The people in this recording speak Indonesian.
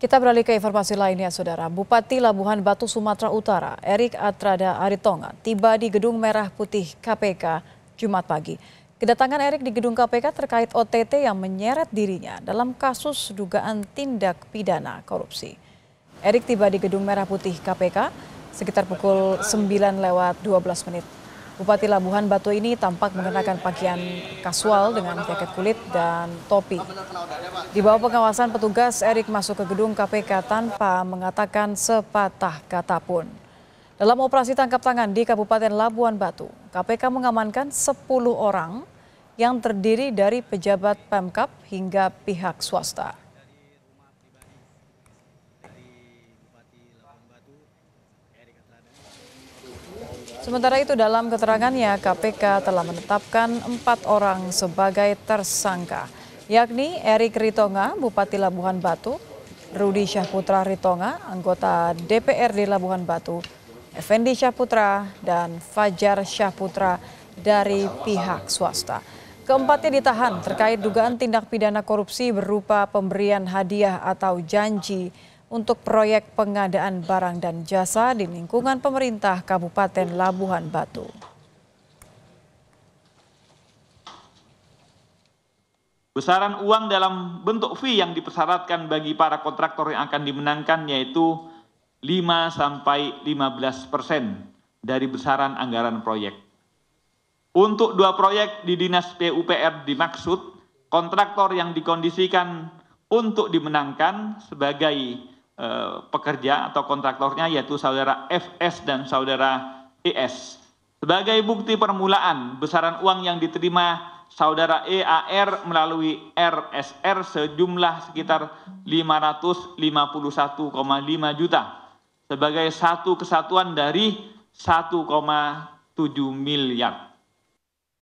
Kita beralih ke informasi lainnya, Saudara. Bupati Labuhan Batu, Sumatera Utara, Erik Atrada Aritonga, tiba di Gedung Merah Putih KPK Jumat pagi. Kedatangan Erik di gedung KPK terkait OTT yang menyeret dirinya dalam kasus dugaan tindak pidana korupsi. Erik tiba di gedung Merah Putih KPK sekitar pukul 9 lewat 12 menit Bupati Labuhan Batu ini tampak mengenakan pakaian kasual dengan jaket kulit dan topi. Di bawah pengawasan petugas, Erik masuk ke gedung KPK tanpa mengatakan sepatah kata pun. Dalam operasi tangkap tangan di Kabupaten Labuan Batu, KPK mengamankan 10 orang yang terdiri dari pejabat Pemkap hingga pihak swasta. Sementara itu dalam keterangannya KPK telah menetapkan empat orang sebagai tersangka, yakni Erik Ritonga, Bupati Labuhan Batu, Rudi Syahputra Ritonga, anggota DPRD Labuhan Batu, Effendi Syahputra, dan Fajar Syahputra dari pihak swasta. Keempatnya ditahan terkait dugaan tindak pidana korupsi berupa pemberian hadiah atau janji untuk proyek pengadaan barang dan jasa di lingkungan pemerintah Kabupaten Labuhan Batu. Besaran uang dalam bentuk fee yang dipersyaratkan bagi para kontraktor yang akan dimenangkan yaitu 5 sampai 15 persen dari besaran anggaran proyek. Untuk dua proyek di Dinas PUPR dimaksud kontraktor yang dikondisikan untuk dimenangkan sebagai Eh, pekerja atau kontraktornya yaitu saudara FS dan saudara ES. Sebagai bukti permulaan besaran uang yang diterima saudara EAR melalui RSR sejumlah sekitar 551,5 juta sebagai satu kesatuan dari 1,7 miliar.